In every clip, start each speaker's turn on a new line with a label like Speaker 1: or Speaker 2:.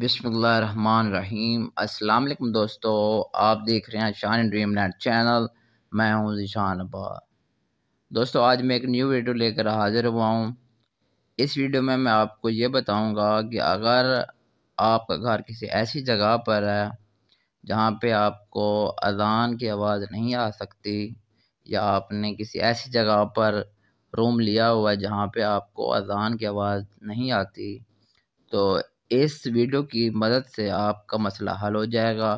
Speaker 1: बिसमान रहीम अस्सलाम वालेकुम दोस्तों आप देख रहे हैं शान ड्रीम नेट चैनल मैं हूं जीशान अबा दोस्तों आज मैं एक न्यू वीडियो लेकर हाज़िर हुआ हूं इस वीडियो में मैं आपको ये बताऊंगा कि अगर आपका घर किसी ऐसी जगह पर है जहां पे आपको अजान की आवाज़ नहीं आ सकती या आपने किसी ऐसी जगह पर रूम लिया हुआ है जहाँ पर आपको अजान की आवाज़ नहीं आती तो इस वीडियो की मदद से आपका मसला हल हो जाएगा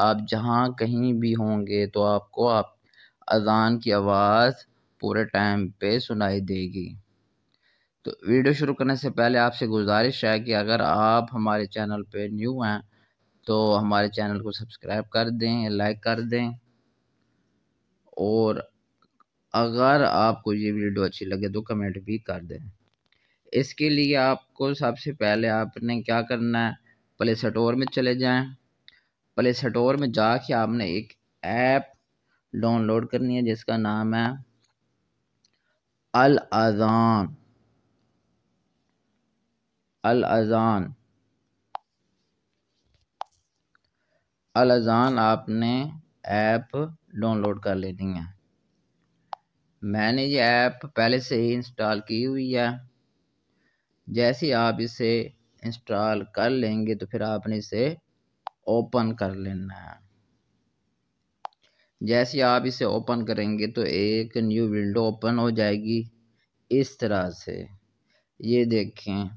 Speaker 1: आप जहाँ कहीं भी होंगे तो आपको आप अजान की आवाज़ पूरे टाइम पे सुनाई देगी तो वीडियो शुरू करने से पहले आपसे गुजारिश है कि अगर आप हमारे चैनल पे न्यू हैं तो हमारे चैनल को सब्सक्राइब कर दें लाइक कर दें और अगर आपको ये वीडियो अच्छी लगे तो कमेंट भी कर दें इसके लिए आपको सबसे पहले आपने क्या करना है प्ले स्टोर में चले जाएं प्ले स्टोर में जाके आपने एक ऐप डाउनलोड करनी है जिसका नाम है अल अजान अल अजान अल अजान आपने ऐप डाउनलोड कर लेनी है मैंने ये ऐप पहले से ही इंस्टॉल की हुई है जैसे ही आप इसे इंस्टॉल कर लेंगे तो फिर आपने इसे ओपन कर लेना है जैसे आप इसे ओपन करेंगे तो एक न्यू विंडो ओपन हो जाएगी इस तरह से ये देखें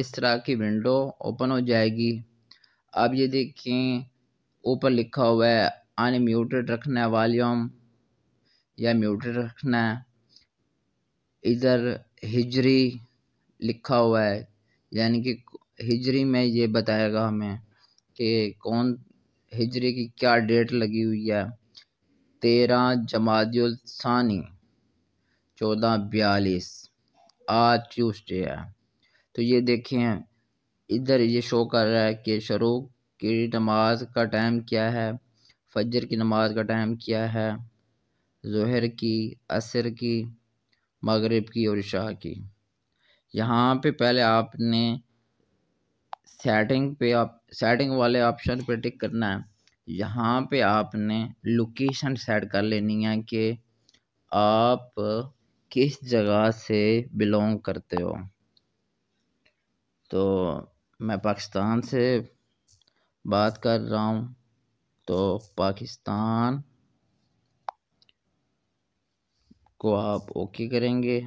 Speaker 1: इस तरह की विंडो ओपन हो जाएगी अब ये देखें ऊपर लिखा हुआ है अनम्यूटेड रखना है वॉल्यूम या म्यूटेड रखना है इधर हिजरी लिखा हुआ है यानी कि हिजरी में ये बताएगा हमें कि कौन हिजरी की क्या डेट लगी हुई है तेरह जमादिलसानी चौदह बयालीस आज ट्यूसडे है तो ये देखें इधर ये शो कर रहा है कि शरू की नमाज का टाइम क्या है फजर की नमाज का टाइम क्या है जहर की असर की मगरब की और शाह की यहाँ पे पहले आपने सेटिंग पे आप सेटिंग वाले ऑप्शन पे टिक करना है यहाँ पे आपने लोकेशन सेट कर लेनी है कि आप किस जगह से बिलोंग करते हो तो मैं पाकिस्तान से बात कर रहा हूँ तो पाकिस्तान को आप ओके करेंगे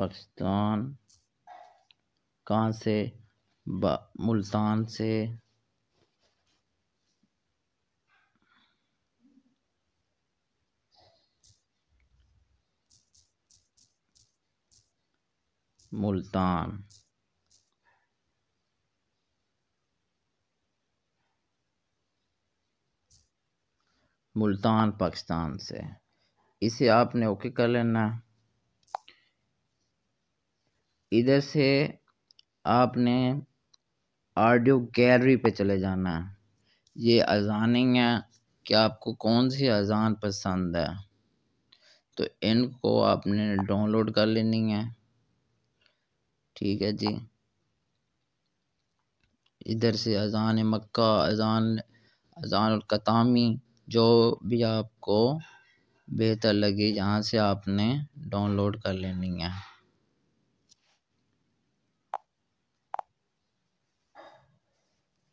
Speaker 1: पाकिस्तान कहाँ से मुल्तान से मुल्तान मुल्तान पाकिस्तान से इसे आपने ओके कर लेना है इधर से आपने ऑडियो गैलरी पे चले जाना है ये अजानिंग है कि आपको कौन सी अजान पसंद है तो इनको आपने डाउनलोड कर लेनी है ठीक है जी इधर से अजान मक्का अजान अजान कतामी जो भी आपको बेहतर लगे यहाँ से आपने डाउनलोड कर लेनी है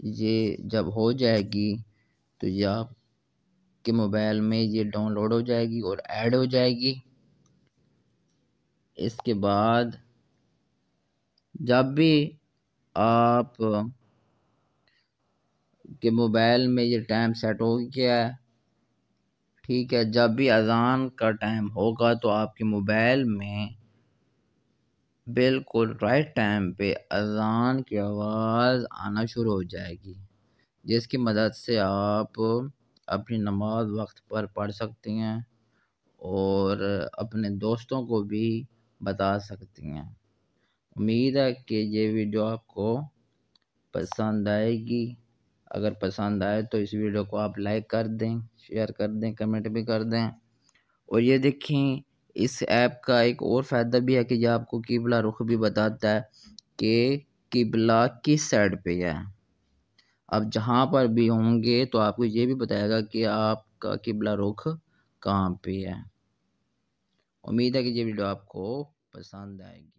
Speaker 1: ये जब हो जाएगी तो ये आपके मोबाइल में ये डाउनलोड हो जाएगी और ऐड हो जाएगी इसके बाद जब भी आप के मोबाइल में ये टाइम सेट हो गया है ठीक है जब भी अज़ान का टाइम होगा तो आपके मोबाइल में बिल्कुल राइट टाइम पे अजान की आवाज़ आना शुरू हो जाएगी जिसकी मदद से आप अपनी नमाज वक्त पर पढ़ सकती हैं और अपने दोस्तों को भी बता सकती हैं उम्मीद है कि ये वीडियो आपको पसंद आएगी अगर पसंद आए तो इस वीडियो को आप लाइक कर दें शेयर कर दें कमेंट भी कर दें और ये देखें इस ऐप का एक और फ़ायदा भी है कि यह आपको किबला रुख भी बताता है कि किबला किस साइड पे है अब जहाँ पर भी होंगे तो आपको ये भी बताएगा कि आपका किबला रुख कहाँ पे है उम्मीद है कि ये वीडियो आपको पसंद आएगी